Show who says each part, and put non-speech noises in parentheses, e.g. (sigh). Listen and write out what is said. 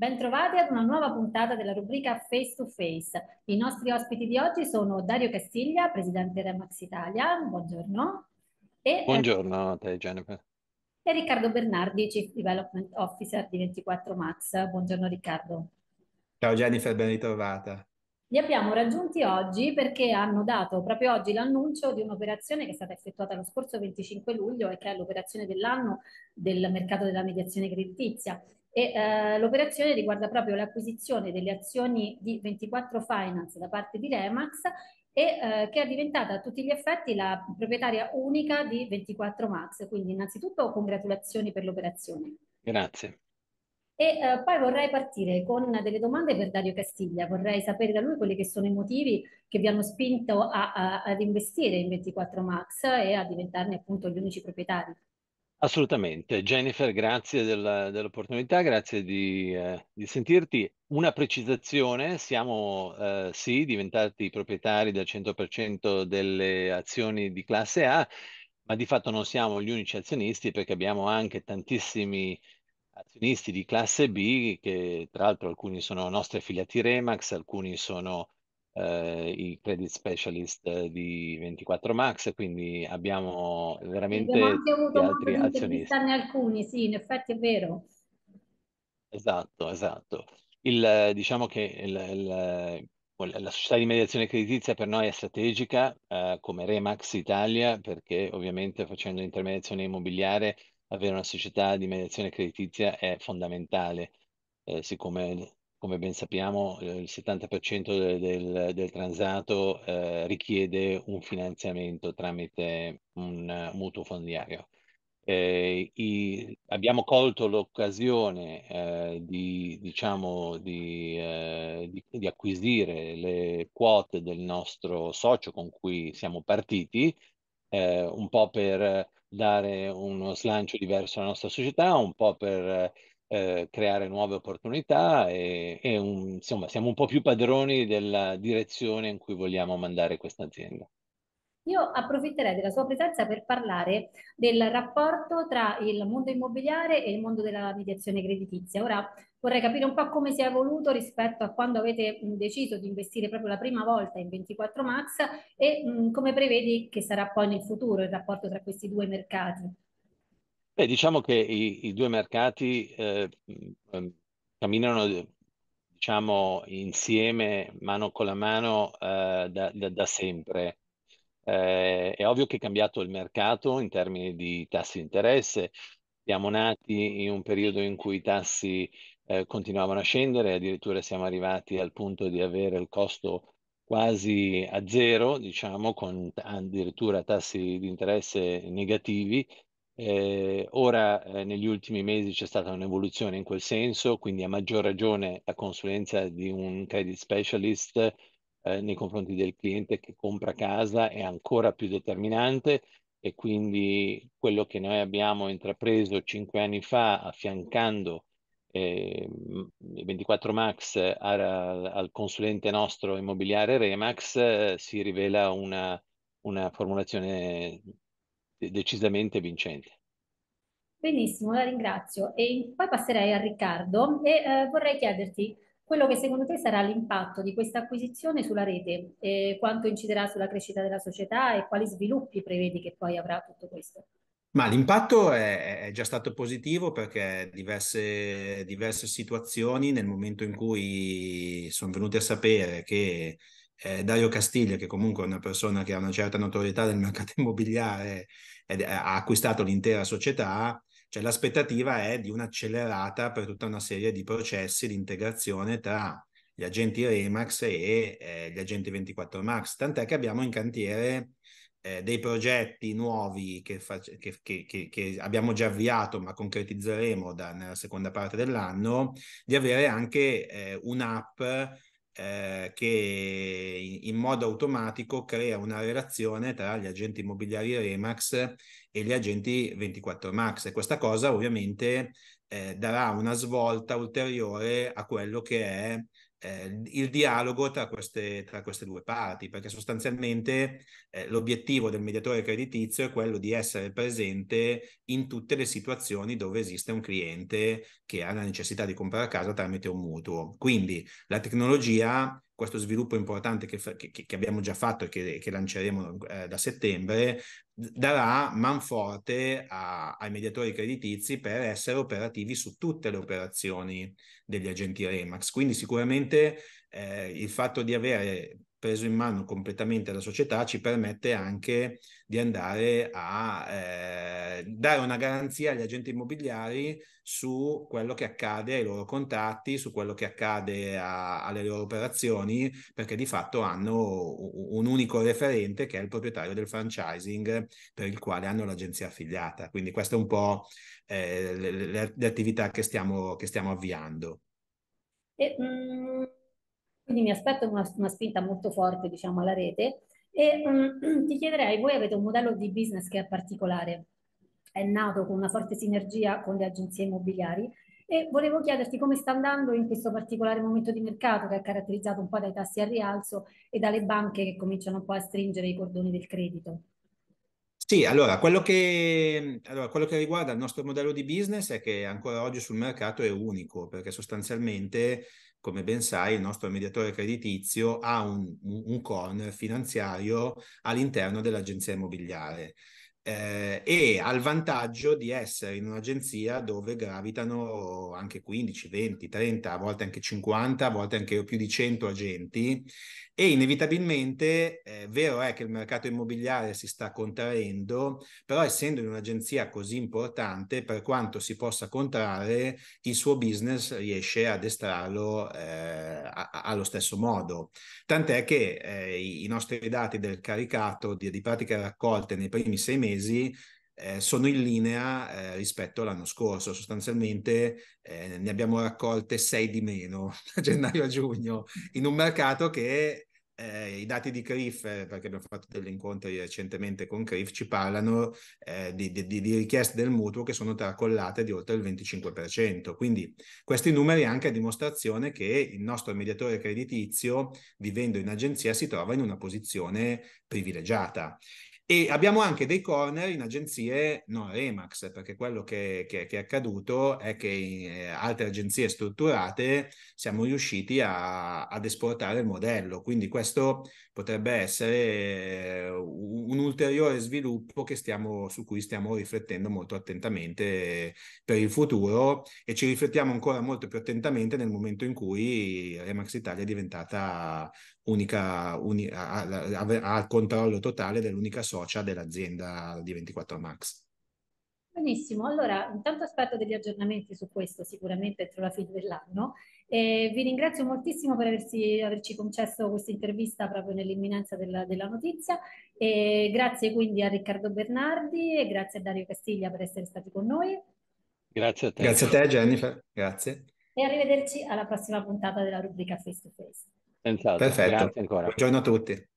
Speaker 1: Bentrovati ad una nuova puntata della rubrica Face to Face. I nostri ospiti di oggi sono Dario Castiglia, presidente Remax Italia, buongiorno. E eh,
Speaker 2: buongiorno a te Jennifer.
Speaker 1: E Riccardo Bernardi, Chief Development Officer di 24Max. Buongiorno Riccardo.
Speaker 3: Ciao Jennifer, ben ritrovata.
Speaker 1: Li abbiamo raggiunti oggi perché hanno dato proprio oggi l'annuncio di un'operazione che è stata effettuata lo scorso 25 luglio e che è l'operazione dell'anno del mercato della mediazione creditizia e eh, l'operazione riguarda proprio l'acquisizione delle azioni di 24 Finance da parte di Remax e eh, che è diventata a tutti gli effetti la proprietaria unica di 24 Max. Quindi innanzitutto congratulazioni per l'operazione. Grazie. E eh, poi vorrei partire con delle domande per Dario Castiglia. Vorrei sapere da lui quelli che sono i motivi che vi hanno spinto a, a, ad investire in 24 Max e a diventarne appunto gli unici proprietari.
Speaker 2: Assolutamente. Jennifer, grazie della- dell'opportunità, grazie di, eh, di sentirti. Una precisazione, siamo eh, sì diventati proprietari del 100% delle azioni di classe A, ma di fatto non siamo gli unici azionisti perché abbiamo anche tantissimi azionisti di classe B, che tra l'altro alcuni sono nostri affiliati Remax, alcuni sono eh, i credit specialist eh, di 24 Max, quindi abbiamo veramente abbiamo anche avuto altri modo azionisti.
Speaker 1: alcuni, sì, in effetti è vero.
Speaker 2: Esatto, esatto. Il, diciamo che il, il, la società di mediazione creditizia per noi è strategica, eh, come Remax Italia, perché ovviamente facendo intermediazione immobiliare avere una società di mediazione creditizia è fondamentale, eh, siccome come ben sappiamo, eh, il 70% del, del, del transato eh, richiede un finanziamento tramite un mutuo fondiario. Eh, i, abbiamo colto l'occasione eh, di, diciamo, di, eh, di, di acquisire le quote del nostro socio con cui siamo partiti, eh, un po' per dare uno slancio diverso alla nostra società, un po' per eh, creare nuove opportunità e, e un, insomma siamo un po' più padroni della direzione in cui vogliamo mandare questa azienda.
Speaker 1: Io approfitterei della sua presenza per parlare del rapporto tra il mondo immobiliare e il mondo della mediazione creditizia. Ora vorrei capire un po' come si è evoluto rispetto a quando avete deciso di investire proprio la prima volta in 24 Max e mh, come prevedi che sarà poi nel futuro il rapporto tra questi due mercati.
Speaker 2: Beh, diciamo che i, i due mercati eh, ehm, camminano diciamo, insieme, mano con la mano, eh, da, da- da sempre. Eh, è ovvio che è cambiato il mercato in termini di tassi di interesse. Siamo nati in un periodo in cui i tassi eh, continuavano a scendere, addirittura siamo arrivati al punto di avere il costo quasi a zero, diciamo, con addirittura tassi di interesse negativi. Eh, ora eh, negli ultimi mesi c'è stata un'evoluzione in quel senso, quindi a maggior ragione la consulenza di un credit specialist eh, nei confronti del cliente che compra casa è ancora più determinante e quindi quello che noi abbiamo intrapreso cinque anni fa affiancando eh, 24 Max al, al consulente nostro immobiliare Remax eh, si rivela una, una formulazione decisamente vincente.
Speaker 1: Benissimo, la ringrazio. E poi passerei a Riccardo e eh, vorrei chiederti quello che secondo te sarà l'impatto di questa acquisizione sulla rete, e quanto inciderà sulla crescita della società e quali sviluppi prevedi che poi avrà tutto questo.
Speaker 3: Ma l'impatto è, è già stato positivo perché diverse, diverse situazioni nel momento in cui sono venute a sapere che eh, Dario Castiglia, che comunque è una persona che ha una certa notorietà nel mercato (laughs) immobiliare ed ha acquistato l'intera società, cioè l'aspettativa è di un'accelerata per tutta una serie di processi di integrazione tra gli agenti Remax e eh, gli agenti 24 Max, tant'è che abbiamo in cantiere eh, dei progetti nuovi che, fac- che, che, che, abbiamo già avviato ma concretizzeremo da, nella seconda parte dell'anno, di avere anche eh, un'app eh, che in modo automatico crea una relazione tra gli agenti immobiliari Remax e gli agenti 24 Max e questa cosa ovviamente eh, darà una svolta ulteriore a quello che è eh, il dialogo tra queste, tra queste, due parti, perché sostanzialmente eh, l'obiettivo del mediatore creditizio è quello di essere presente in tutte le situazioni dove esiste un cliente che ha la necessità di comprare casa tramite un mutuo. Quindi la tecnologia questo sviluppo importante che, che, che, abbiamo già fatto e che, che lanceremo eh, da settembre, darà manforte a, ai mediatori creditizi per essere operativi su tutte le operazioni degli agenti Remax. Quindi sicuramente eh, il fatto di avere preso in mano completamente dalla società ci permette anche di andare a eh, dare una garanzia agli agenti immobiliari su quello che accade ai loro contatti, su quello che accade a, alle loro operazioni, perché di fatto hanno un unico referente che è il proprietario del franchising per il quale hanno l'agenzia affiliata. Quindi queste sono un po' eh, le, le, attività che stiamo, che stiamo avviando.
Speaker 1: E, um quindi mi aspetto una, una spinta molto forte diciamo, alla rete e um, (clears throat) ti chiederei, voi avete un modello di business che è particolare, è nato con una forte sinergia con le agenzie immobiliari e volevo chiederti come sta andando in questo particolare momento di mercato che è caratterizzato un po' dai tassi al rialzo e dalle banche che cominciano un po' a stringere i cordoni del credito.
Speaker 3: Sì, allora quello, che, allora quello, che, riguarda il nostro modello di business è che ancora oggi sul mercato è unico, perché sostanzialmente come ben sai, il nostro mediatore creditizio ha un, un corner finanziario all'interno dell'agenzia immobiliare. Eh, e ha il vantaggio di essere in un'agenzia dove gravitano anche 15, 20, 30, a volte anche 50, a volte anche più di 100 agenti e inevitabilmente, eh, vero è eh, che il mercato immobiliare si sta contraendo, però essendo in un'agenzia così importante, per quanto si possa contrarre, il suo business riesce ad estrarlo eh, a- allo stesso modo. Tant'è che eh, i nostri dati del caricato di, di pratiche raccolte nei primi sei mesi eh, sono in linea eh, rispetto all'anno scorso. Sostanzialmente eh, ne abbiamo raccolte sei di meno (laughs) da gennaio a giugno, in un mercato che eh, i dati di Crif, eh, perché abbiamo fatto degli incontri recentemente con Crif, ci parlano eh, di, di, di, richieste del mutuo che sono tracollate di oltre il 25%. Quindi questi numeri anche a dimostrazione che il nostro mediatore creditizio, vivendo in agenzia, si trova in una posizione privilegiata. E abbiamo anche dei corner in agenzie non Remax, perché quello che, che, che è accaduto è che in eh, altre agenzie strutturate siamo riusciti a, ad esportare il modello. Quindi questo potrebbe essere eh, un ulteriore sviluppo stiamo, su cui stiamo riflettendo molto attentamente per il futuro e ci riflettiamo ancora molto più attentamente nel momento in cui Remax Italia è diventata unica, unica ha, ha il controllo totale dell'unica socia dell'azienda di 24 Max.
Speaker 1: Benissimo, allora intanto aspetto degli aggiornamenti su questo sicuramente entro la fine dell'anno. Eh, vi ringrazio moltissimo per aversi, averci concesso questa intervista proprio nell'imminenza della, della, notizia. Eh, grazie quindi a Riccardo Bernardi e grazie a Dario Castiglia per essere stati con noi.
Speaker 3: Grazie a te. Grazie a te Jennifer, grazie.
Speaker 1: E arrivederci alla prossima puntata della rubrica Face to Face.
Speaker 3: Senz'altro. Perfetto, grazie ancora. Buongiorno a tutti.